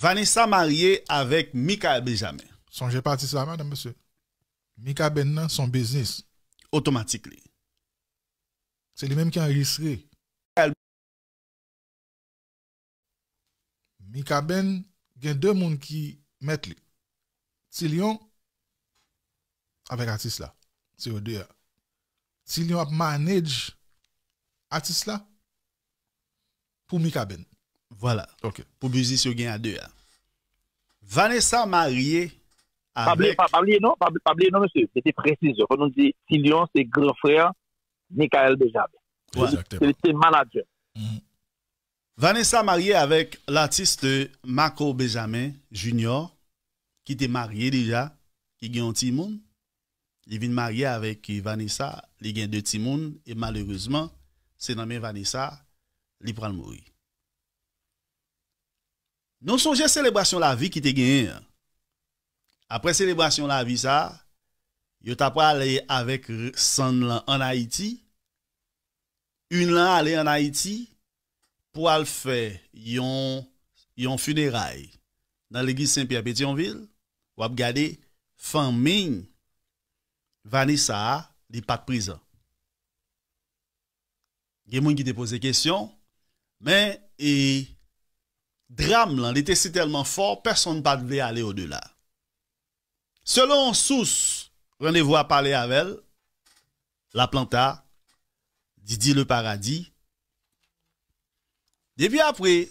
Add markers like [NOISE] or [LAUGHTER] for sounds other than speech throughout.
Vanessa marye avèk Mika Elbejamè. Sonje pati sa mèdèm, mèsè. Mika Ben nan son biznis. Otomatik li. Se li mèm ki an ristri. Mika Ben gen dè moun ki mèt li. Si li yon avèk atis la. Se yon ap manèj atis la pou Mika Ben. Voilà. Ok. Pour business, il gain à deux. Hein. Vanessa mariée avec... Pas non, non, monsieur. C'était précise. On nous dit Silion, c'est grand frère Michael Benjamin. Ouais, c'est manager. Mhm. Vanessa mariée avec l'artiste Marco Benjamin Junior, qui était marié déjà, qui gagne un petit monde. Il vient marier avec Vanessa, il gagne deux petits et malheureusement, c'est nommé Vanessa, il prend le mourir. Non souje selebrasyon la vi ki te genyen. Apre selebrasyon la vi sa, yo tapwa ale avek san lan an Haiti, un lan ale an Haiti, pou al fe yon funeray. Nan l'Eglise Saint-Pierre-Pétionville, wap gade fanmine vani sa di pat priza. Gen moun ki te pose kestyon, men e... drame là, était tellement fort, personne ne voulait aller au-delà. Selon Sous, rendez-vous à parler avec elle, la planta, Didi le paradis. Depuis après,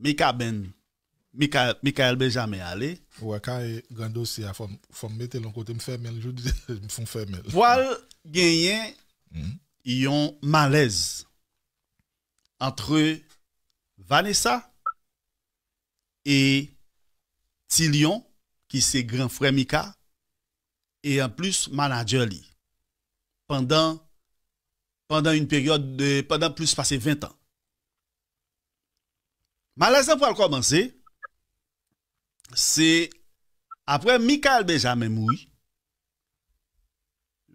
Mika Ben, Mika, Mikael Benjamin allé. Ouais, quand il grand dossier, il faut mettre l'un côté, me faire le [LAUGHS] me font faire Voilà, gagné, ils mhm. ont malaise entre eux, Vanessa e Tillion ki se gran frè Mika e an plus manager li pandan pandan yon peryode pandan plus pase 20 an. Ma lèsan pou al komanse se apre Mika el bejamè mouy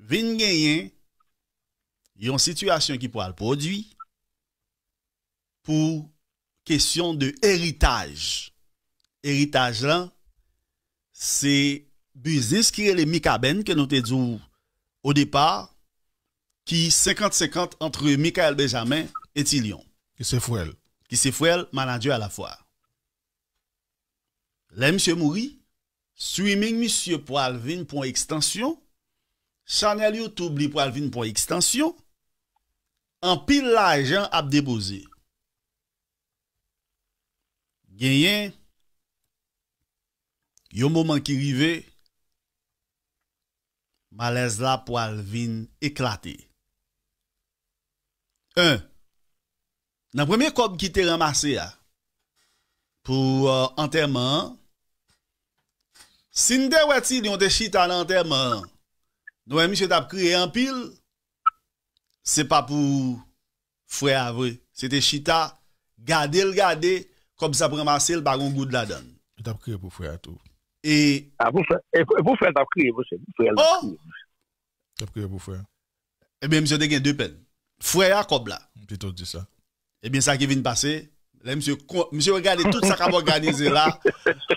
vin genyen yon situasyon ki pou al podwi pou Kèsyon de eritaj. Eritaj lan, se buzis kirele Mikaben ke note dzoun ou depar, ki 50-50 antre Mikael Benjamin eti Lyon. Ki se fwel mananjou ala fwa. Le msye Mouri, suyming msye po alvin pou ekstansyon, chanelyo toubli po alvin pou ekstansyon, an pil lajjan abdebozey. Genyen, yon mouman ki rive, malèz la pou alvin eklate. Un, nan premiè kòp ki te ramase ya, pou anterman, euh, sin de wè ti di yon te chita nan anterman, doè e mi se tap kriye anpil, se pa pou fwe avre, se te chita, gade l gade, comme ça pour ramasser le baron goût de la donne. Tu as crié pour frère tout. Et ah, vous frère, et faites, frère vous crié oh! pour frère. Oh. as crié pour frère. Eh bien monsieur te deux peines. Frère à là. Plutôt dit ça. Eh bien ça qui vient de passer, Là, monsieur, monsieur regardez tout ça qu'a organisé là.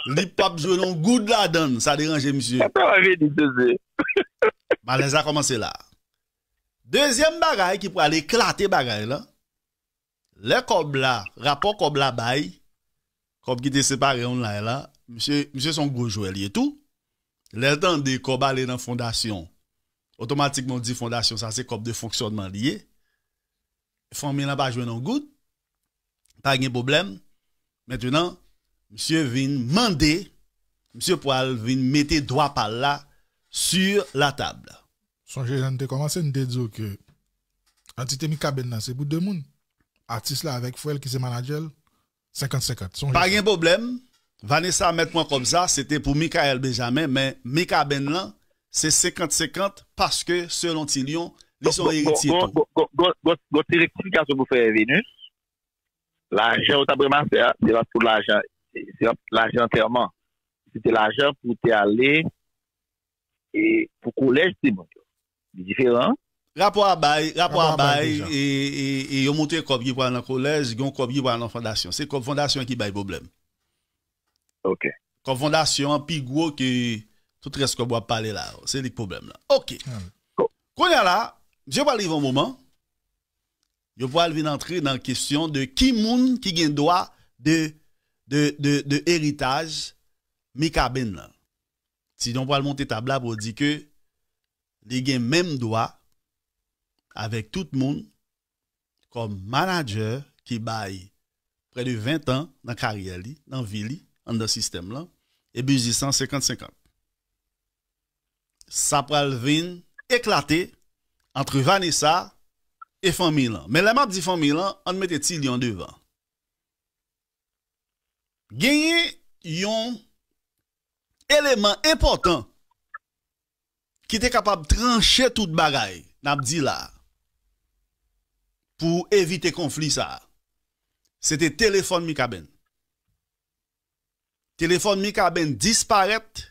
L'hip-hop joue non goût de la donne. Ça dérange, monsieur. ça [LAUGHS] bah, a commencé là. Deuxième bagaille qui pourrait aller éclater bagaille là. Le cobla, rapport cobla bail, kop ki te separe on la e la, msye, msye son gojou el ye tou, lè tan de kop ale nan fondasyon, otomatikman di fondasyon, sa se kop de fonksyonman li ye, fonmen la pa jwen nan gout, pa gen problem, metwenan, msye vin mande, msye poal vin mette doa pal la, sur la tabla. Son jè jan te komanse, an te te mi kaben nan se bout de moun, atis la avek fwel ki se manajel, 50-50. Par gen boblem, Vanessa mèd pou an kom sa, se te pou Mikael Benjamin, men Mika Ben Lan se 50-50 paske selon ti Lyon, li son iritito. Go te rekoum kase mou fè Venus, la jèr o tabreman se la pou la jèr, se la pou la jèr entèrman. Se te la jèr pou te ale, pou kou lej ti moun. Di diferan, Rapo a bay, rapo ah a bay, e yo mouti e kob givwa nan kolèz, gwen kob givwa nan fondasyon. Se kob fondasyon ki bay problem. Ok. Kob fondasyon, pi gwo ki, tout res kob wap pale la. Se li problem la. Ok. Kwenye la, je wale yon mouman, yo wale vin antre nan kisyon de ki moun ki gen doa de, de, de eritage mi kabin la. Si yon wale monte tabla, wou di ke, li gen menm doa, Avèk tout moun kom manajer ki bay pre de 20 an nan karyè li, nan vi li, an da sistem la, e bizisant 50-50. Sa pral vin eklate antre Vanessa e Fon Milan. Men lèman ap di Fon Milan, an mette ti li an devan. Genye yon eleman important ki te kapab tranche tout bagay nan ap di la. pou evite konflik sa. Se te telefon mikaben. Telefon mikaben disparet,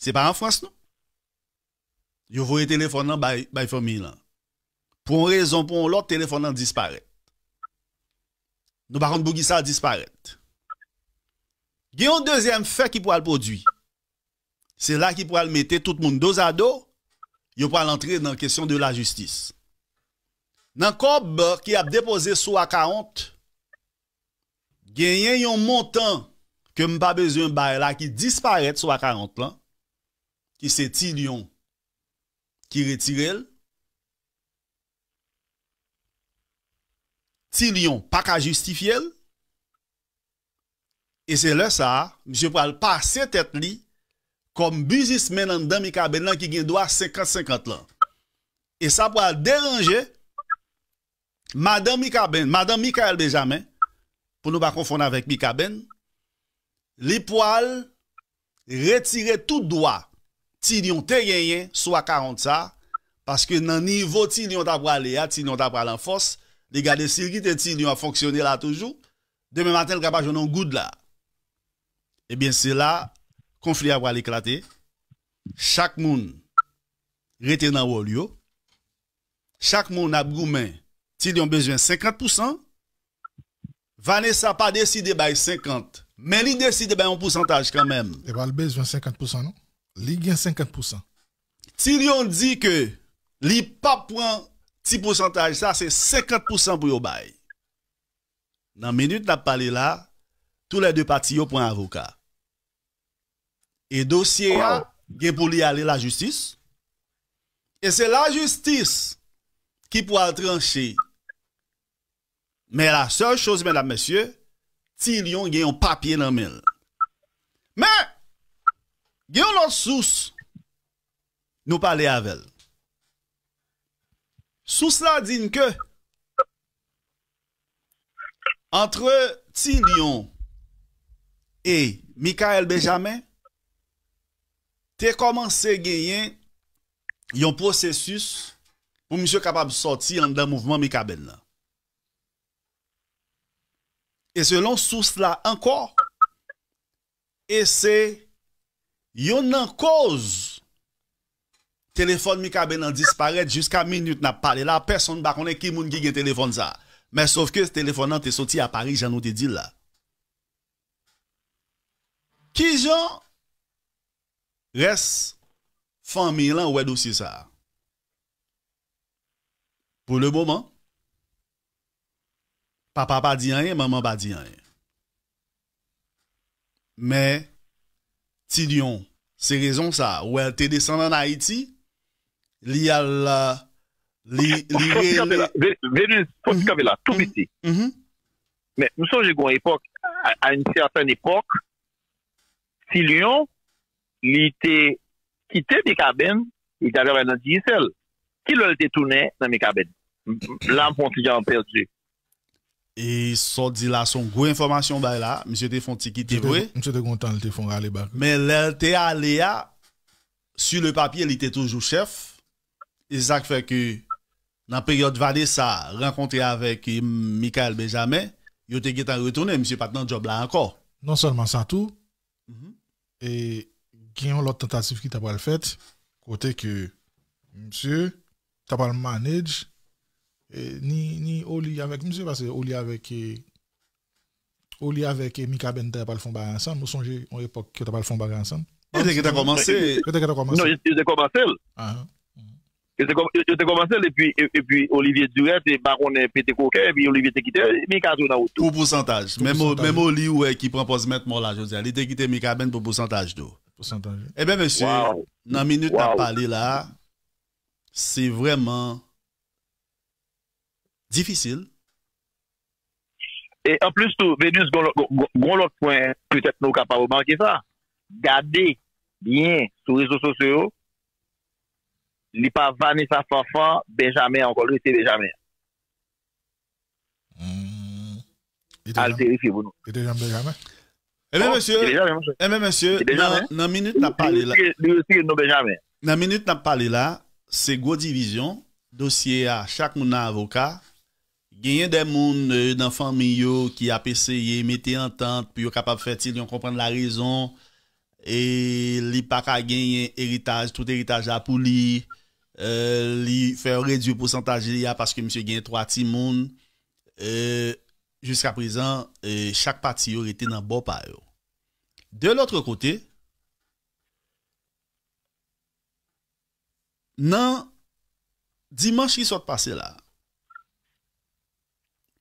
se pa an frans nou. Yo vwe telefon nan bay fomil an. Pon rezon pon lor, telefon nan disparet. Nou bakon bou gisa disparet. Gye yon dezyen fe ki pou al podwi. Se la ki pou al mette tout moun dozado, yo pou al antre nan kesyon de la justis. Se la ki pou al mette nan kob ki ap depoze sou a 40, genyen yon montan ke m pa bezyon baye la ki disparet sou a 40 lan, ki se ti lyon ki retirel, ti lyon pa ka justifiel, e se le sa, mse pral pa se tet li, kom buzis men nan dami kaben la ki gen do a 50-50 lan, e sa pral deranje Madame Mikabene, Madame Mikael Benjamin, pou nou ba konfonan vek Mikabene, li poal retire tout doa ti nyon te yen yen, swa 40 sa, paske nan nivou ti nyon tab wale ya, ti nyon tab wale an fos, li gade sirgite ti nyon a foksyone la toujou, deme maten lga ba jounon goud la. Ebyen se la, konfli a wale eklate, chak moun rete nan wole yo, chak moun ap goumen Ti li yon bejwen 50%, Vanessa pa deside bay 50%, men li deside bay 1% kanmen. E ba li bejwen 50%, non? Li gen 50%. Ti li yon di ke li pa pou an ti pou santaj, sa se 50% pou yo bay. Nan menute la pale la, tou la de pati yo pou an avoka. E dosye an, gen pou li ale la justis, e se la justis, ki pou al tranche, Men la sej chose men ap mesye, Ti Lyon gen yon papye nan men. Men, gen yon lout sous nou pale avel. Sous la din ke, entre Ti Lyon e Mikael Benjamin, te komanse gen yon yon posesus ou misyo kapab soti an den mouvman Mikael Benjamin la. E se lon sous la, anko, e se yon nan koz telefon mi ka ben nan disparet jiska minute nan pale la, person bakone ki moun gi gen telefon za. Men sov ke telefon nan te soti a Paris, jan nou te di la. Ki zyon res fanmi lan wèd ou si sa? Pou le boman, Papa pa di anye, mama pa di anye. Mè, ti Lyon, se rezon sa, ou el te desan nan Haiti, li al, li, li, veni, fos ka ve la, tou viti. Mè, nou son jè gwen epok, an yon certain epok, ti Lyon, li te, ki te dekaben, li te gwen nan diesel, ki lel te toune nan mekaben, lan pon ti jan perdi. Et ça dit là, son gros information, bah là, monsieur était qui M. Téfonti Monsieur Téfon Tiki, vrai. Mais là, était allé là, sur le papier, il était toujours chef. Et ça fait que, dans la période ça rencontré avec euh, Michael Benjamin, il était en retourné, monsieur Patin job là encore. Non seulement ça, tout. Mhm. Et, il y a tentative qui t'a pas fait, côté que, monsieur, t'as pas le manage. Eh, ni, ni Oli avec monsieur, parce que Oli avec eh, Oli avec eh, Mika Benta pas le fond bagarre ensemble, nous songe en époque que t'as pas le fond ensemble. Quand est-ce commencé tu as commencé, commencé Non, j'ai commencé. Ah. J'ai hein. commencé et puis et puis Olivier Duret et Baron pété coquet et puis Olivier t'a quitté Mika tout Pour pourcentage. Même même Oli ouais qui prend mettre maintenant là, je dire, il t'a quitté Mika Ben pour pourcentage d'eau. Pourcentage. Eh bien, monsieur, dans la minute à parlé là, c'est vraiment Difisil. En plus tout, venus goun lòk poen pwè tèp nou kapavou manke sa. Gade, byen, sou rizòs sosyo, li pa vane sa fò fò, bejame, ankol wè se bejame. Al terifi wounou. E men monsye, e men monsye, nan minute nan pale la, nan minute nan pale la, se gwo divizyon, dosye a chak mounan avokat, genyen den moun e, nan fami yo ki apeseye, mette entente, pi yo kapap fetil yon komprende la rezon, e li pak a genyen eritaj, tout eritaj apou li, e, li fe orèdi ou pwosantaj li ya, paske msye genyen 3 timoun, e, jiska prezan, e, chak pati yo rete nan bo payo. De loutre kote, nan dimanshi sot pase la,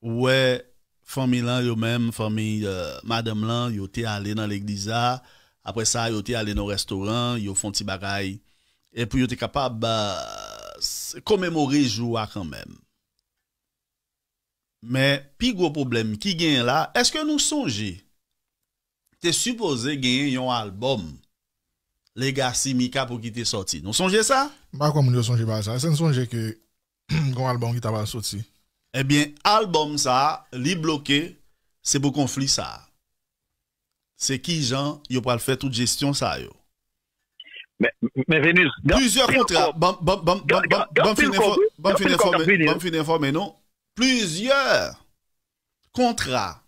Ouè, fòmi lan yo mèm, fòmi euh, madèm lan, yo te ale nan l'egliza, apre sa yo te ale nan restoran, yo fon ti bagay, epi yo te kapab euh, komemori jou a kèmèm. Mè, pi gwo problem, ki gen la, eske nou sonje, te suppose gen yon albòm Legacy Mika pou ki te soti, nou sonje sa? Mè akwa moun yo sonje ba sa, se nou sonje [CLEARS THROAT] ki yon albòm ki taba soti. eh bien, album ça, li bloqué, c'est pour conflit ça. C'est qui, Jean, a pas le faire toute gestion ça, yo. Mais, Vénus, plusieurs contrats, bon, bon, bon, bon, non? Plusieurs contrats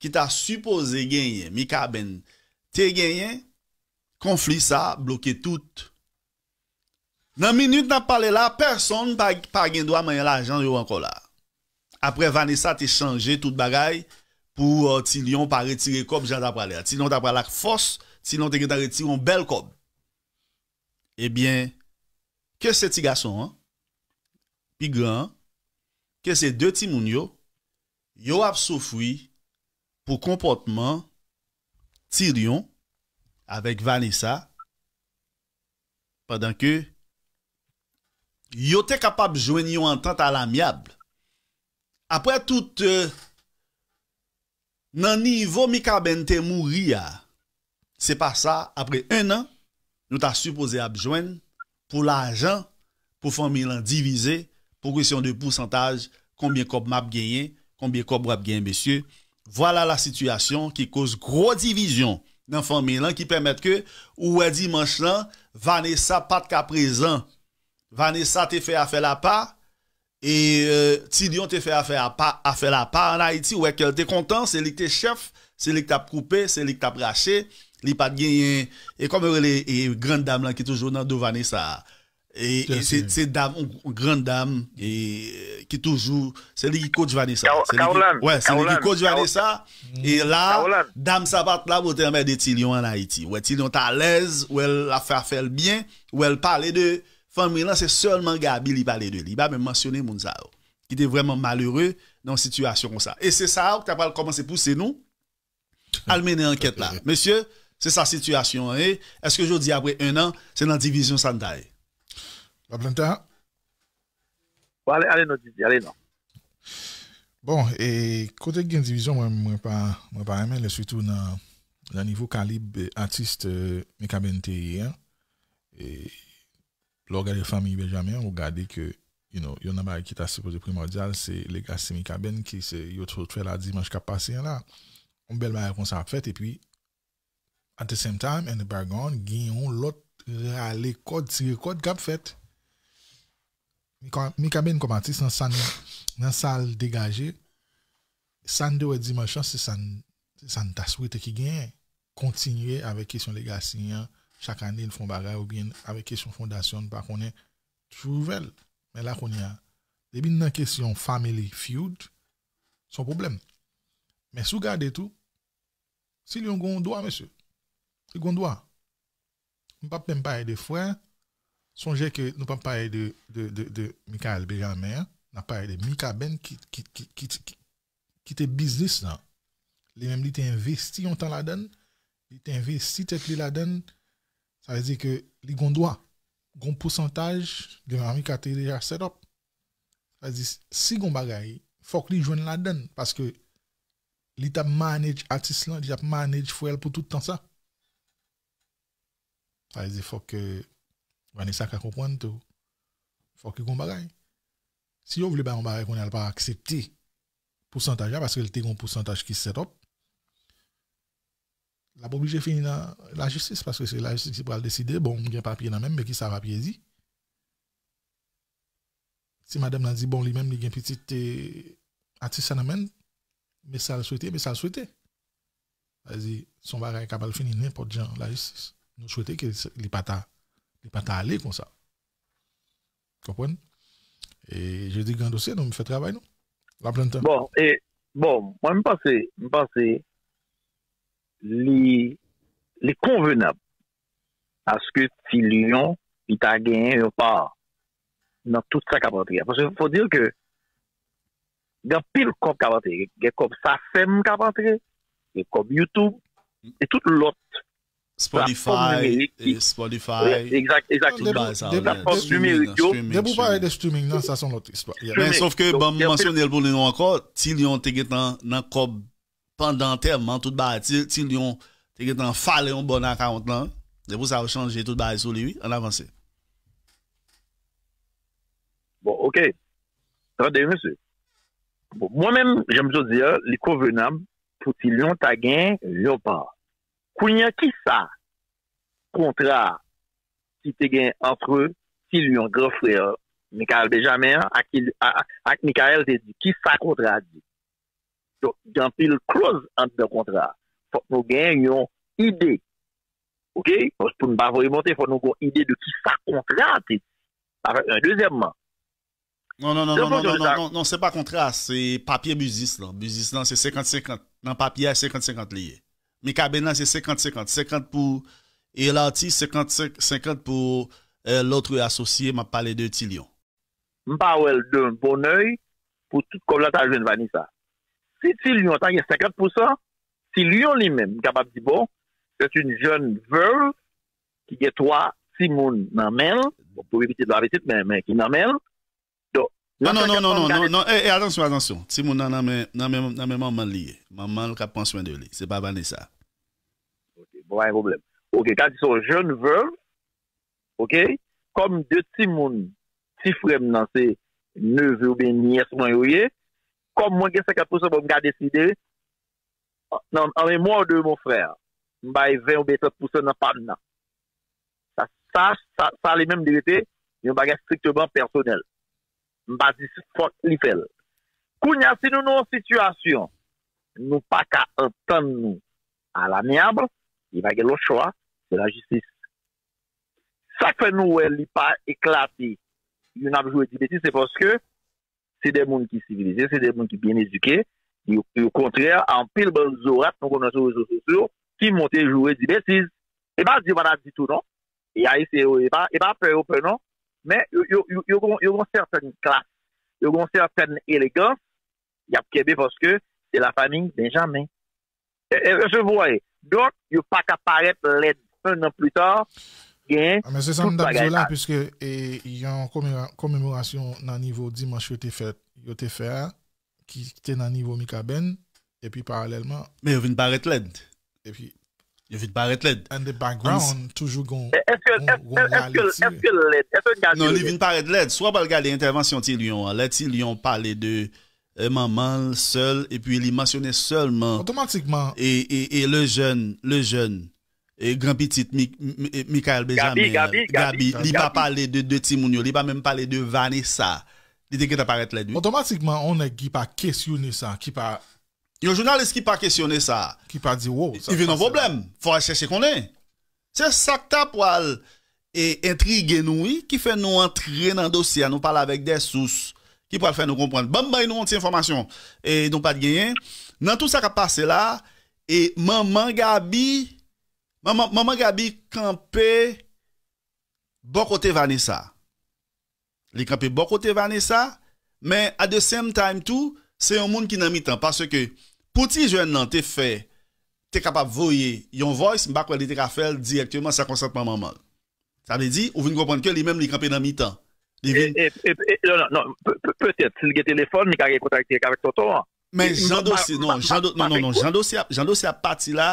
qui t'a supposé gagner, Mika Ben, t'es gagné, conflit ça, bloqué tout. Nan minute nan pale la, person pa gen do a manye la jan yo anko la. Apre Vanessa te chanje tout bagay pou euh, ti Lyon pa retire kob jen ta prale. Ti non ta prale ak fos, ti non te gen ta retire bel kob. Ebyen, eh ke se ti gason an, pi gran, ke se de ti moun yo, yo ap soufwi pou kompotman ti Lyon avek Vanessa padan ke yo te kap apjwen yo an tant al amyable. Apre tout, euh, nan nivou mikaben te mou ria, se pa sa, apre en an, nou ta supose apjwen, pou la ajan, pou fon milan divize, pou kresyon de pousantaj, konbyen kob map genyen, konbyen kob wap genyen besye. Vwala la situasyon ki kouse gro divizyon nan fon milan ki pwemet ke ou wè di manch lan, vane sa pat ka prezan. Vanessa te fè a fè la pa e euh, Tilyon te fè a fè la pa a fè la pa an Haiti wè ke l te kontan, se li te chef se li te ap koupè, se li te ap rachè li pat genyen e kombe wè le grand dam lan ki toujou nan do Vanessa e, e se dam ou grand dam e, ki toujou, se li ki kouj Vanessa kaolan, kaolan e la, dam sa pat la wè te amè de Tilyon an Haiti wè Tilyon ta alèz, wè l a fè a fè l byen wè l pale de pan mwen lan se solman gabe li balè de li. Ba mè mwansyonè moun sa ou. Ki te vwèman malèrè nan sitwasyon kon sa. E se sa ou, ta pral koman se pousse, se nou, al mènen anket la. Mèsyè, se sa sitwasyon anè, eske jò di apre un an, se nan divizyon san daè. Ba planta? Wa, alè nan divizyon, alè nan. Bon, e kote gwen divizyon, mwen pa remè, le switou nan nan nivou kalib artiste euh, mèkabènte yè. E Lor gade fami Benjamin, ou gade que you know, yon nabay ki ta sepoze primordial, se lega Simi Kaben ki se yo tro la dimanche ka pase yon la. On bel maye kon sa ap fet, e pi, at the same time, en de bagon, gen yon lot rale kod, tire kod kap fet. Mi comme artiste dans nan san, nan sal degaje, san dewe dimanche, se san, san taswite ki gen, kontinye avec kesyon lega les Legacy chaque année, ils font bagarre ou bien avec question fondation, ne pas est nouvelle. Mais là, qu'on y a, depuis une question family feud, son problème. Mais sous garder tout, si un un doigt, monsieur, avez on doigt, Nous ne pouvons pas aider de frères. Songez que nous ne pouvons pas aider de, de, de, de Michael Benjamin. Nous parlé de Mika Ben qui, qui, qui, qui, qui était business. Là. Les mêmes, il étaient investi en temps la donne. Il étaient investi tête la donne. Ça veut dire que les gondois, un pourcentage de l'armée qui a été déjà set up. Ça veut dire, si on bagaille, faut que les jeunes la donne parce que l'État manage artiste déjà l'État manage fouel pour tout le temps ça. Ça veut dire, faut que Vanessa comprenne tout. Faut que on bagaille. Si vous voulez pas on bagaille qu'on n'a pas accepté pourcentage parce que le un pourcentage qui set up, la pas obligé de finir la justice parce que c'est la justice qui va décider. Bon, il y a papier dans même, mais qui ça va dit. Si madame a dit, bon, lui-même, il y a un petit eh, artiste dans même, mais ça le souhaitait, mais ça le souhaitait. Vas-y, son bagage est capable de finir n'importe gens, la justice. Nous souhaitons qu'il ait pas aller comme ça. Comprenez? Et je dis grand dossier, nous, me fait travail, non? La Bon, et bon, moi, je pense, je pense, les convenables parce que si Lyon il gagné un part dans toute sa capacité parce qu'il faut dire que dans pile comme cavalerie comme ça c'est me cavalerie et comme YouTube et tout l'autre Spotify Spotify exact exact des bout des bout de streaming non ça sont autres sauf que bon mentionner le bout encore si Lyon t'es dans la cob pandan temman, tout bay, ti lyon te gen tan fale yon bon an ka ont lan, de pou sa ou chanje tout bay sou liwi, an avanse. Bon, ok. Tande, monsir. Bon, mwen men, jen mjou diya, li kouvenam pou ti lyon ta gen lyon pa. Kounya ki sa kontra ti te gen antre ti lyon graf reyo Mikael Benjamin ak Mikael te di ki sa kontra di. Jan pil kloz an ti de kontra Fote nou gen yon ide Ok? Fote nou kon ide de ki sa kontra Afe un euh, dezemman Non, non, non Non se pa kontra Se papye muzis Nan papye 50-50 liye Mi kabin nan se 50-50 50 pou elanti 50-50 pou loutre asosye Ma pale de ti lion Mpa wèl dè un bon oe Pou tout komlantaj ven vanisa si si Lyon a 54 si Lyon lui-même est capable de dire bon, c'est une jeune veuve qui est trois Simon Namel, pour éviter de la visite, mais, mais qui Namel. non, non, non, non, non, non, non, eh, eh, attention, attention. Simon n'a même pas mal lié. Maman n'a pas soin de lui. C'est pas banné ça. Ok, bon, un problème. Ok, quand ils sont jeunes veuves, ok, comme deux Simon, si frère, c'est neveu ou bien nièce, moi, vous voyez, comme moins que 50% pour me décider, non, en mémoire de mon frère, je vais 20 ou 30% dans panne. Ça, ça, ça, ça, les mêmes vérités, un bagage strictement personnel. Je vais fort il l'ifel. Quand si nous avons une situation, nous pas qu'à entendre nous à l'amiable, il va y avoir le choix, c'est la justice. Ça fait nous, elle n'est pas éclatée. Il y en a joué des bêtises, c'est parce que c'est des gens qui sont civilisés, c'est des gens qui sont bien éduqués. Et, au contraire, en pile, bon, Zorat, nous sur les réseaux sociaux, qui montent jouer des bêtises. Et pas eh ben, dire, voilà, du tout, non. Et à a pas, et pas peur, non. Mais, ils ont une certaine classe, ils ont une certaine élégance, il y a Québec parce que c'est la famille Benjamin. Et, je vois. Donc, n'y a pas qu'à paraître l'aide un an plus tard, Ah, a men se sanm da zola pwiske yon komemorasyon nan nivou Dimanche Yotefea Ki te nan nivou Mikaben E pi paralelman Me yon vin paret led E pi Yon vin paret led And the background Toujou goun Eske, eske, eske led Non, li vin paret led Swa bal gade intervensyon ti lyon La ti lyon pale de Eman mal, sel E pi li masyonè selman Otomatikman E le jen, euh, le jen E Gran Petit, Mikael Benjamin, Gabi, li pa pale de Timounio, li pa mèm pale de Vanessa, li dekè ta paret lè dwi. Otomatikman, onè ki pa kesyonè sa, ki pa... Yon jounalist ki pa kesyonè sa. Ki pa di wow. Ki vè nan vòblem, fò a chèche konè. Tè sakta poal et intrigè noui ki fè nou entrè nan dosyè, nou pale avèk des sous, ki poal fè nou komprèn. Bambay nou an ti informasyon, et nou pat genyen. Nan tout sa ka pase la, et maman Gabi... Maman Gabi kampe bo kote Vanessa. Li kampe bo kote Vanessa, men a de sem time tou, se yon moun ki nan mi tan. Parce ke, pouti jwen nan te fe, te kapap voye yon voice, mbak wè li te ka fel di aktiveman sa konsantman maman. Sa li di, ou vini kompon ke li men li kampe nan mi tan. Non, non, peut-et, si li ge telefon, mi kage kontakte yon kavek toto. Men, jan dosi, non, jan dosi, nan, nan, nan, jan dosi apati la,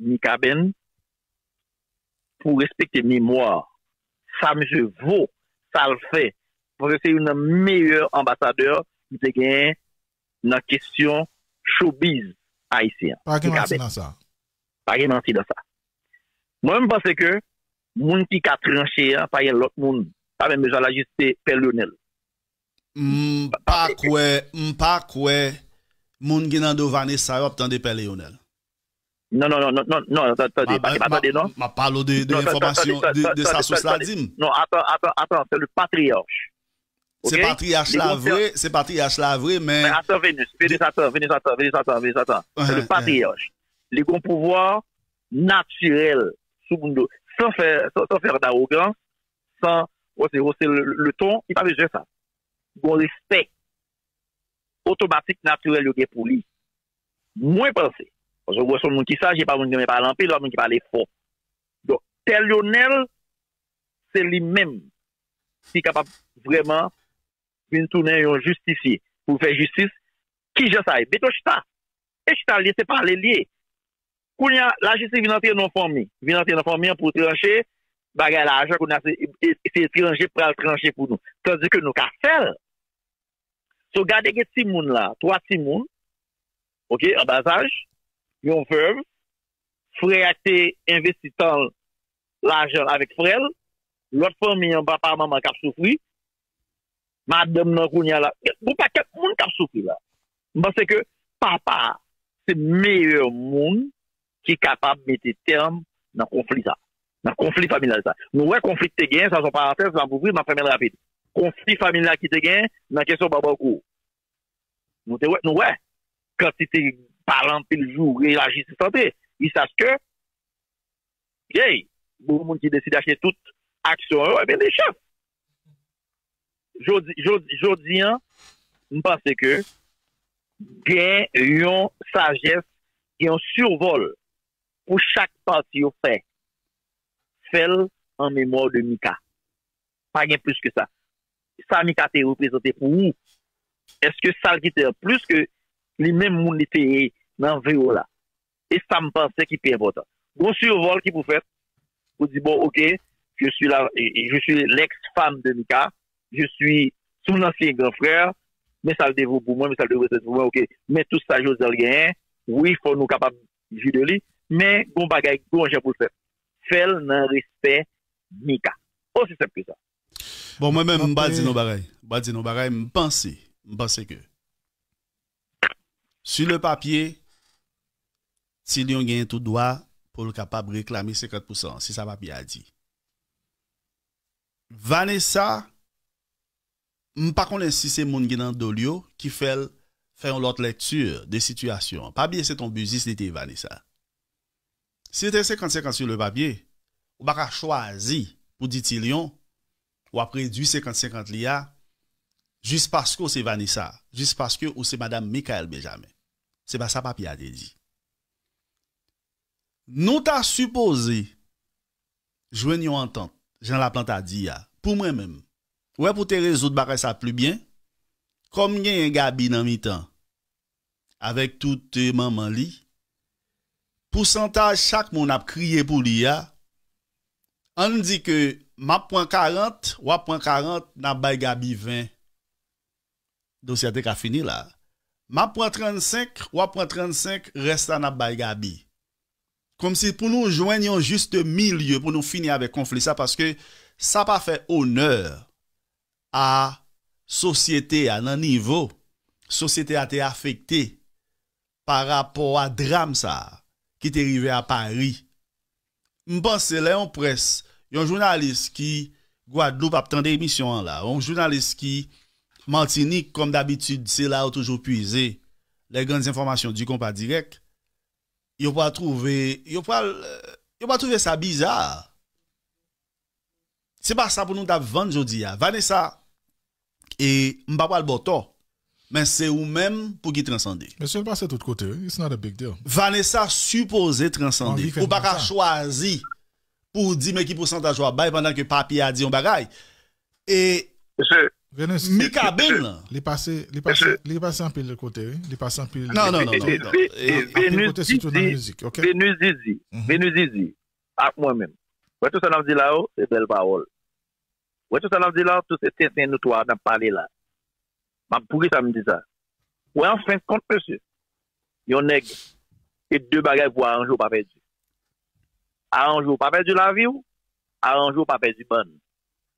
Ni cabine pour respecter mémoire, ça me vaut, ça le fait, parce que c'est un meilleur ambassadeur qui te gagné dans la question showbiz haïtien. Pas de dans ça. Pas de dans ça. Moi, je pense que, moun qui a tranché, hein, pas de l'autre monde, pas même besoin de la justice, Lionel. M'pa kwe, m'pa kwe, moun genan do vane sa yo ap tande pe Leonel. Non, non, non, non. non, non, non ma palo de l'informasyon de Sassou Sladim. Non, atan, atan, atan, se patryache. Se patryache la vre, se patryache la vre, men... Veni s'atan, veni s'atan, veni s'atan. Se patryache. Le goun pouvoi naturel souboun do. Sò fèr da ougan, sò fèr le ton, bon y pa vejè sa. Goun respek otomatik naturel yo gen pou li. Mwen pensek, Parce que son monde qui j'ai pas monde qui parle en pile, qui parle fort. Donc, tel Lionel, c'est lui-même qui est capable vraiment de tourner un justicier pour faire justice. Qui je sais? Beto pas Et Chita, il c'est pas lié. Quand la justice vient d'entrer dans la famille, vient d'entrer dans la pour trancher, bagarre l'argent, c'est étranger pour le trancher pour nous. Tandis que nous, qu'à faire, si vous regardez ces là, trois Simon, ok, en basage il y a Frère a été investissant l'argent avec Frère. L'autre famille, papa, maman, a souffert. Madame, il n'y a pas quelqu'un qui a souffert. Parce que papa, c'est le meilleur monde qui est capable de mettre terme dans le conflit. Dans le conflit familial. Nous voyons le conflit qui est ça ne s'est pas rassemblé, ça ne s'est ma première rapide. Conflit familial qui est gagné, la question n'est pas beaucoup. Nous voyons. Quand c'était parlant le jour et la justice santé. Ils savent que, yay, beaucoup de monde qui décide d'acheter toute action, eh bien, les chefs. Jodi, hein, je pense que, gen yon sagesse, et un survol Pour chaque partie au fait, fait en mémoire de Mika. Pas rien plus que ça. ça Mika te vous. Est-ce que sa l'gite plus que les mêmes moun li dans nan là. Et ça me pense qui ki important. Bon survol qui vous fait Vous dites, bon, ok, je suis et je suis l'ex-femme de Mika, je suis son ancien grand frère, mais ça le dévoue pour moi, mais ça le dévoue pour moi, ok, mais tout ça, j'ose rien. rien. oui, faut nous capables de vivre de lui, mais bon bagay, vous j'ai pour le faire. le respect Mika. Aussi simple que ça. Bon, moi-même, m'badi nos bagailles. M'badi me penser m'pense, m'pense que Su le papye, si Lyon gen tout doa, pou l'kapab reklame 50%, si sa papye a di. Vanessa, m pa kon l'insiste moun gen an dolyo, ki fel fè yon lot lektur de situasyon. Pa biye se ton buzis li te Vanessa. Si te 50-50 le papye, ou baka chwazi, ou di ti Lyon, ou apre du 50-50 li a, jis paske ou se Vanessa, jis paske ou se Madame Mikael Benjamin. se ba sa papi a te di. Nou ta suppose, jwen yon anton, jan la planta di ya, pou mwen men, wè pou te rezout baka sa plu bien, kom nye yon gabi nan mi tan, avek tout te maman li, pou santaj chak moun ap kriye pou li ya, an di ke, ma pwant 40, wap pwant 40, nan bay gabi 20. Don se ate ka fini la, Ma pwa 35, wap pwa 35, restan ap bay gabi. Kom si pou nou jwenyon juste mi lye pou nou fini avè konflik sa, paske sa pa fè onèr a sosyete an an nivou. Sosyete a te afekte par rapport a dram sa ki te rive a Paris. Mbos se lè yon pres, yon jounalist ki gwa dlou pap tan de emisyon la, yon jounalist ki... Martinique, comme d'habitude, c'est là où toujours puiser les grandes informations du compas direct. Ils pas trouver, ils pas, euh, pas trouver ça bizarre. C'est pas ça pour nous vendre aujourd'hui. Hein. Vanessa, et Mbappé pas le mais c'est ou même pour qui transcender. Mais c'est pas de tout côté, hein. it's not a big deal. Vanessa supposé transcender. Ou pas choisi pour dire mais qui pourcentage va bail pendant que Papi a dit un bagaille. Et Mika lan. Li pase Il pil kote, li pase de côté Non, non, non. Venus Didi, Venus Il Venus Didi, ak mwen men. la ou, se bel Wè sa nan belle la ou, se nou nan pale la. pou ki sa ça sa. Wè an fin kont, yon neg, e de bagay pou aranjou pa pe di. Aranjou pa pas perdu la vi ou,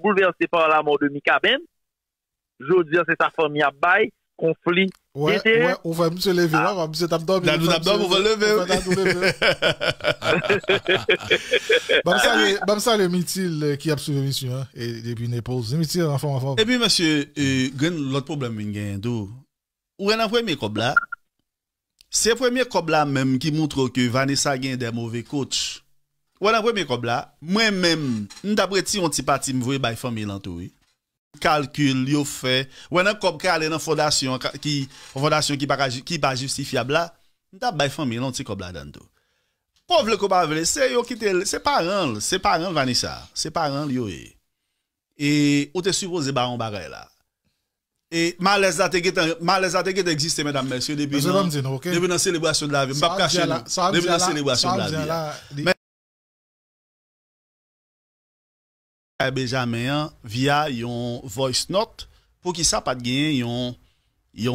Boulve, an se pa ah. [LAUGHS] euh, euh, la moun de mi kaben. Jodiyan se sa foun mi ap bay, konflik. Ouwe, ouwe, ouwe, ouwe, ouwe, ouwe. Bamsan le mitil ki ap souveni sya. E bi monsye, gen lot problem min gen do. Ouwe nan fwen mi kobla. Se fwen mi kobla menm ki moutro ki Vanessa gen de mouve kouch. wè nan wè mè kob la, mwè mèm, nè dabwè ti yon ti pati mwè bay fèmè nan tou, kalkül, yow fè, wè nan kob kalè nan fondasyon ki pa justifiab la, nè dabwè bay fèmè nan ti kob la dan tou. Povle kob avè, se yon ki te, se paran lè, se paran lè, Vanisa, se paran lè yow e. E, ou te supose baron barè la. E, ma lèzate gè te egziste, mèdam mè, mè, mè, mè, mè, mè, mè, mè, mè, mè, mè, mè, mè, mè, mè, mè, mè, m ay bejamèyan via yon voice note pou ki sa pat gen yon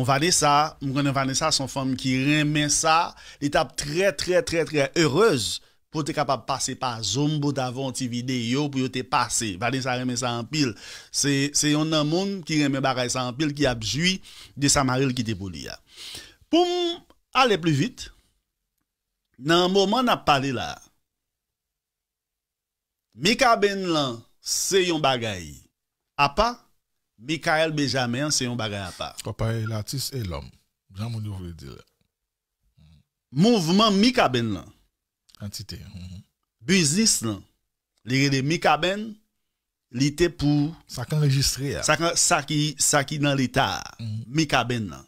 Vanessa mwenè Vanessa son fèm ki remè sa l'etap tre tre tre tre heurez pou te kapab pase pa zon pou davon ti videyo pou yo te pase. Vanessa remè sa anpil se yon nan moun ki remè baray sa anpil ki apjwi de sa maril ki te boli ya. Poum, ale plu vit nan mouman ap pale la mi kabèn lan Se yon bagay a pa, Mikael Benjamin se yon bagay a pa. Kwa pare, l'atis e l'om. Jaman mouni wou l'e dire. Mm. Mouvment Mikaben lan. Antite. Mm-hmm. Biznis lan. Lire de Mikaben, li te pou... Sakin registre ya. Sakin nan l'ita. Mm-hmm. Mikaben lan.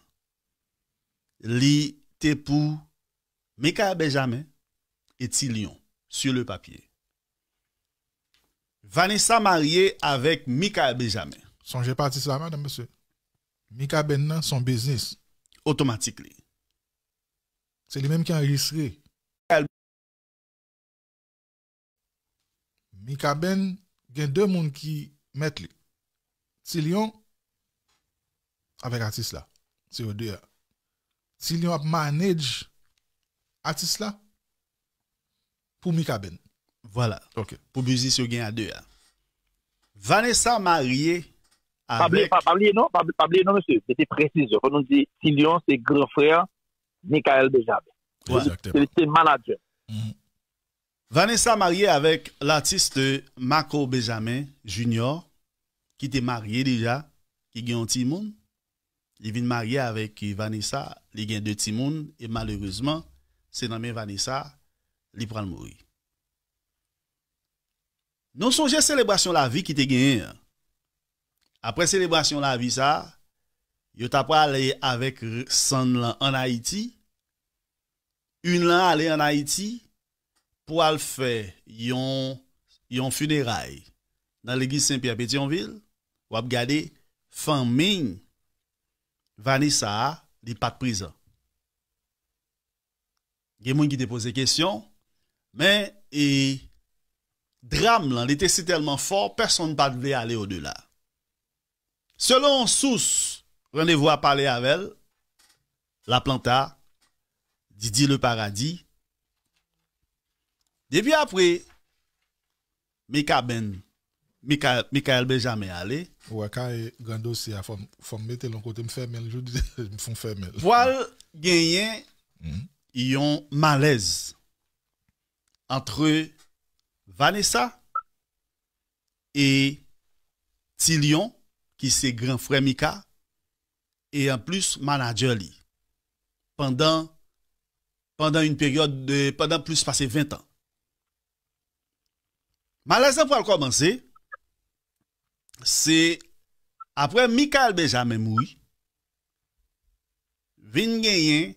Li te pou Mikael Benjamin eti lion. Su le papye. Vanessa marye avèk Mikal Benjamin. Sonje pa atis la madame mese. Mikal Benjamin nan son biznis. Otomatik li. Se li menm ki an ristri. Mikal Benjamin gen dè moun ki met li. Se li yon avèk atis la. Se yon ap manèj atis la pou Mikal Benjamin. Voilà. OK. Pour Buzi, il gain à deux. Hein. Vanessa mariée avec... Pas oublier, non, non, monsieur. C'était précis. Quand on dit c'est grand frère Michael Benjamin. Voilà. c'est manager. Mm-hmm. Vanessa mariée avec l'artiste Marco Benjamin Junior, qui était marié déjà, qui gagne un petit monde. Il vient marié avec Vanessa, il gagne deux petits monde, et malheureusement, c'est nommé Vanessa, il prend le mourir. Non souje selebrasyon la vi ki te genyen. Apre selebrasyon la vi sa, yo tapwa ale avek san lan an Haiti. Un lan ale an Haiti, pou al fe yon funeray. Nan l'Eglise Saint-Pierre-Pétionville, wap gade fanmen vani sa di pat priza. Gen mwen ki te pose kestyon, men e... drame là, était tellement fort, personne ne voulait aller au-delà. Selon Sous, rendez-vous à parler avec la planta, Didi le paradis. Depuis après, Mika Ben, Mika, Mikael Benjamin allait. Ouais, quand il grand dossier, il faut mettre l'autre côté, me je dis, [LAUGHS] me font fermer. Voile gagné, ils ont mm. malaise entre eux. Vanessa e Tillion ki se gran frè Mika e an plus manager li pandan pandan yon peryode pandan plus pase 20 an. Ma lese pou al komanse se apre Mika el Benjamè Moui vin genyen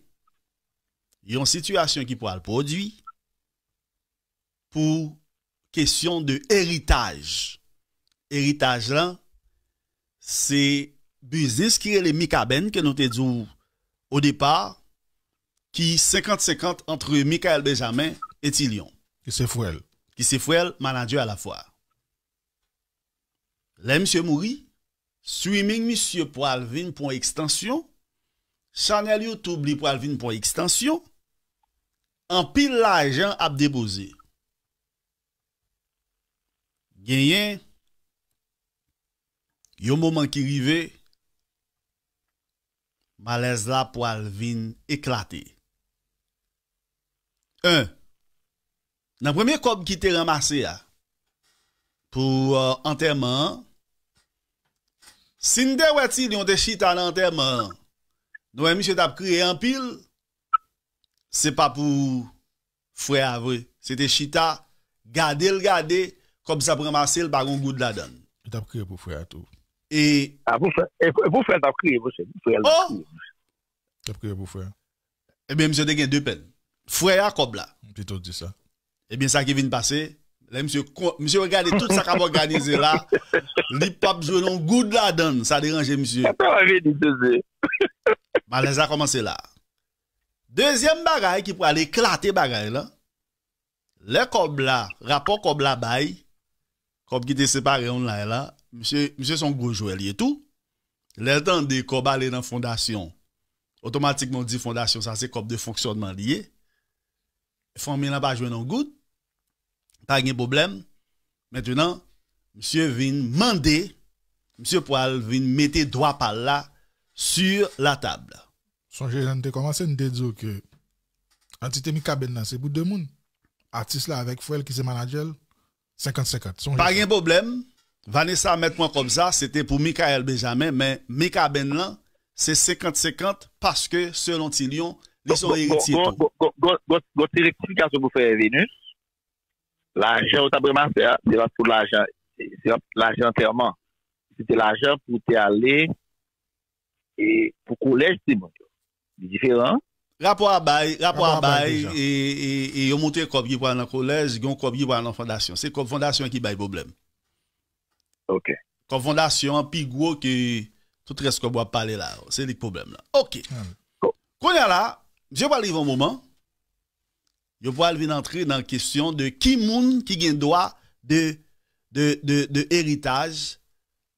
yon situasyon ki pou al podwi pou Kèsyon de eritaj. Eritaj lan, se buzis ki re le mikaben ke note djou ou depar, ki 50-50 entre Mikael Benjamin eti Lyon. Ki se fwel manan djou ala fwa. Le msye mouri, suy ming msye po alvin pou ekstansyon, chanel yo toubli po alvin pou ekstansyon, an pil laj jan ap debosey. Genyen, yon mouman ki rive, malèz la pou alvin eklate. Un, nan premiè kob ki te ramase ya, pou anterman, euh, sin de wè ti ni yon te chita nan anterman, nou emi se tap kri en pil, se pa pou fwe avre, se te chita, gade l gade, comme ça ramasser le baron goût de la donne. Tu as crié pour frère tout. Et. Ah, vous frère, pour frère, t'as crié, pour frère. Oh! T'as crié pour frère. Eh bien, monsieur, t'as deux peines. Frère, à Cobla. Plutôt dit ça. Eh bien, ça qui vient de passer, monsieur, monsieur regardez tout ça qu'a organisé là. L'hip-hop joue un goût de la donne. Ça dérange, monsieur. Malaise [LAUGHS] bah, a commencé là. Deuxième bagaille qui pourrait aller éclater bagaille là. Le Cobla, rapport Cobla bail kop ki te separe yon la e la, msye son gojou el ye tou, lè tan de kop ale nan fondasyon, otomatikman di fondasyon, sa se kop de fonksyonman li ye, fonme la pa jwen nan gout, pa gen problem, mwen tenan, msye vin mande, msye poal vin mette dwa pal la, sur la tabla. Son jè jan te komanse, an te te mi kaben nan se bout de moun, atis la avek fwel ki se manajel, 50-50. Par gen boblem. Vanessa amet pou an kom za, se te pou Mikaël Benjamin, men Mika ben lan, se 50-50, paske se lantilion, li son iriti tou. Gote rekoum kase mou fè Venus, la jen o tabreman se la pou la jen, se la pou la jen terman. Se te la jen pou te ale, pou koulej si moun. Di diferan, Rapo a bay, rapo a bay, e yo mouti e kob givwa nan kolèz, yon kob givwa nan fondasyon. Se kob fondasyon ki bay problem. Ok. Kob fondasyon, pi gwo ki, tout res kob wap pale la. Se li problem la. Ok. Kwenye la, yo wale yon mouman, yo wale vin antre nan kisyon de ki moun ki gen doa de, de, de eritaj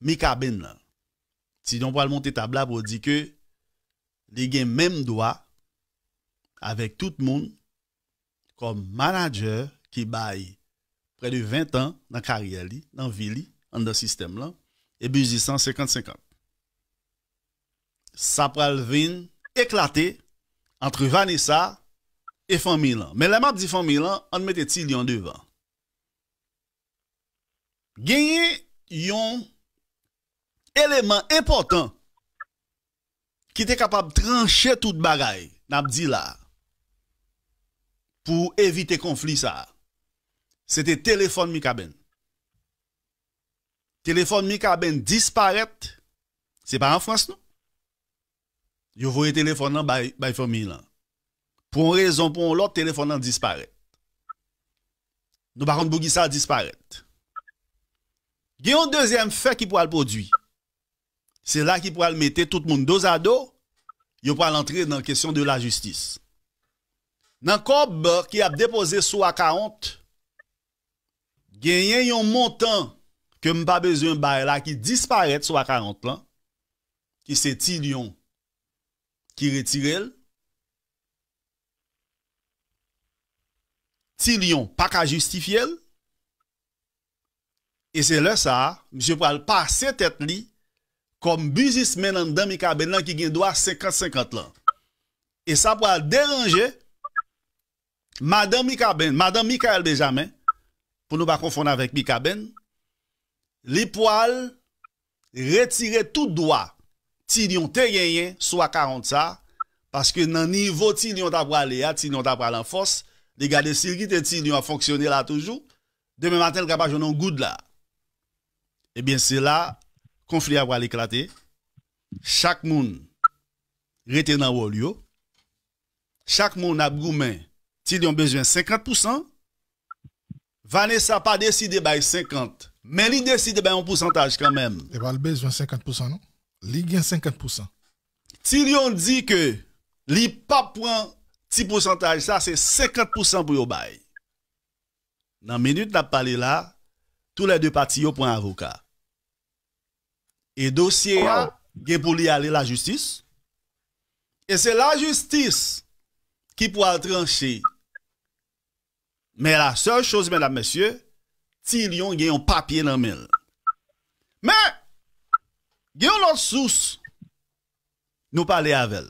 mi kabin la. Si yon wale monte tabla, wou di ke, li gen menm doa avèk tout moun kom manajer ki bay pre de 20 an nan karyè li, nan vi li, an da sistem lan, e bizisan 50-50. Sa pral vin eklate antre Vanessa e Fon Milan. Men lèman ap di Fon Milan, an mette ti li an devan. Genye yon eleman impotant ki te kapab tranche tout bagay nan ap di la. pou evite konflik sa. Se te telefon mikaben. Telefon mikaben disparet, se pa an frans nou. Yo vouye telefon nan bay fomi lan. Pon rezon pon lor, telefon nan disparet. Nou bakon bougi sa disparet. Gye yon dezyen fe ki pou al podwi. Se la ki pou al mette tout moun dozado, yo pou al antre nan kesyon de la justis. Se la ki pou al mette nan kob ki ap depose sou a 40, genyen yon montan ke m pa bezyon bay la ki disparet sou a 40 lan, ki se ti lyon ki retirel, ti lyon pa ka justifiel, e se le sa, mse pral pa se tet li, kom buzis men nan dami kaben la ki gen do a 50-50 lan, e sa pral deranje Madame Mikabene, Madame Mikael Benjamin, pou nou ba konfonan vek Mikabene, li poal retire tout doa ti nyon te yen yen, swa 40 sa, paske nan nivou ti nyon tab wale ya, ti nyon tab wale an fos, li gade sirgite ti nyon a foksyone la toujou, deme maten lga ba jounon goud la. Ebyen se la, konfli a wale eklate, chak moun rete nan wole yo, chak moun ap goumen Ti li yon bejwen 50% Vanessa pa deside bay 50% Men li deside bay 1% kanmen E ba li bejwen 50% non? Li gen 50% Ti li yon di ke Li pa pwant ti pwantaj Sa se 50% pou yo bay Nan menit na pale la Tou la de pati yo pwant avoka E dosye a Ge pou li ale la justis E se la justis Ki pou al tranche Men la sej chose men ap mesye, Ti Lyon gen yon papye nan men. Men, gen yon lout sous nou pale avel.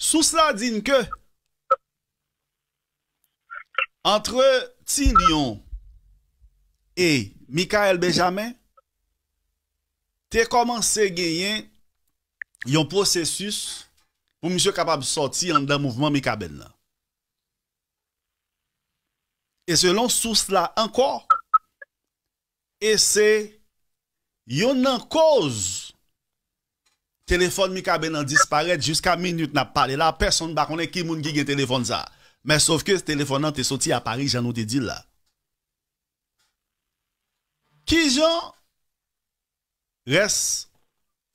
Sous la din ke, antre Ti Lyon e Mikael Benjamin, te komanse gen yon yon prosesus pou misyo kapab sorti an dan mouvman Mikael Benjamin la. E se lon sous la, ankor, E se, yon nan koz, Telefon mi ka ben nan disparet, Juska minute nan pale, La, person bakone ki moun ki gen telefon za, Men sov ke telefon nan te soti a Paris, Jan nou te di la. Ki zyon, Res,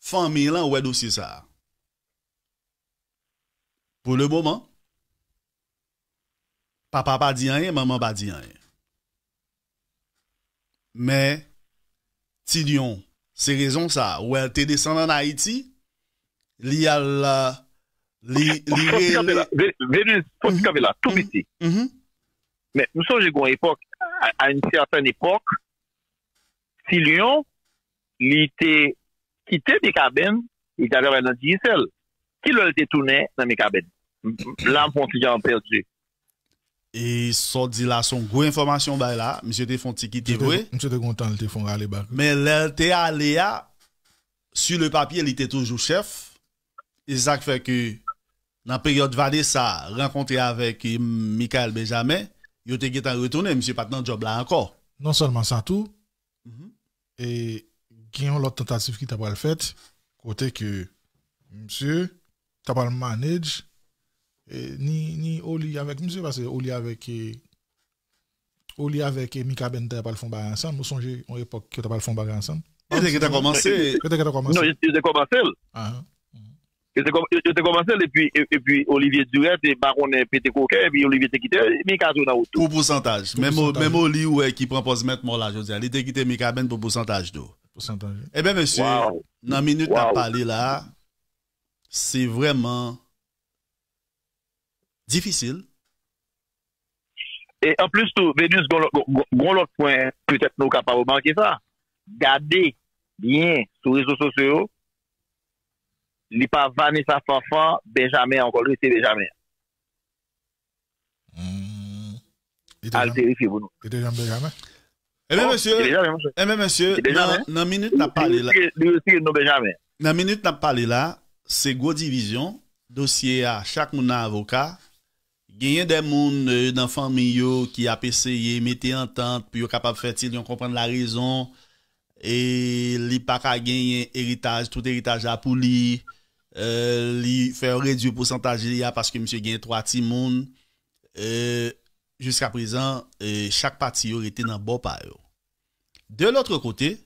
Fan mi lan ou edo si za. Pou le bonman, pa pa pa di an, maman pa di an. Mè, ti Lyon, se rezon sa, ou el te desan nan Haiti, li al, li, li, veni, fos ka ve la, tou viti. Mè, nou so jè gwen epok, an yon epok, ti Lyon, li te kitè me kaben, li kaber nan diesel, ki lòl te toune nan me kaben, lan pon ti jan perdi. Et ça dit là, son gros information bah là, monsieur te font tiki te Monsieur te content, il te font aller Mais là, te allé sur le papier, il était toujours chef. Et ça fait que, dans la période Valé, ça, rencontré avec euh, Michael Benjamin, il était retourné, monsieur pas dans job là encore. Non seulement ça tout, mhm. et il y a l'autre tentative qui t'a pas le fait, côté que monsieur, t'as pas le manage, ni, ni Oli avec monsieur, parce que Oli avec, eh, Oli avec et eh, Mika Bender pas le fond barré ensemble. Vous songez, en époque, que tu pas le fond barré ensemble. Et tu as commencé. Et tu as commencé. Non, tu as commencé. Ah. Hein. Je te commencé et puis, et, et puis Olivier Duret et Baron Pété Coquet et puis Olivier s'est quitté, Mika tout dans Pour pourcentage. même pourcentage. même Oli ou qui prend pose mettre moi là, je dis, il te quitté Mika Ben pour pourcentage d'eau. Pourcentage. Eh bien, monsieur, dans la minute tu à parler là, c'est vraiment Difisil. En plus tou, goun lòk poen, pwè tèp nou ka pa wò manke sa, gade, byen, sou rizòs sosyo, li pa vane sa fanfan, bejame, ankol wè se bejame. Al terifi wò nou. E men monsye, e men monsye, nan minute na pale non, la, nan minute na pale la, se gwo divizyon, dosye a chak mounan avoka, genyen den moun nan euh, fanmi yo ki apeseye, mette entante, pi yo kapab fetil, yon kompren la rezon, e li pak euh, a genyen eritaj, tout eritaj apou li, li fe orèdi ou pwosantaj li ya, paske msye genyen 3 ti moun, e, euh, jiska prezan, e, chak pati yo rete nan bo payo. De loutre kote, e,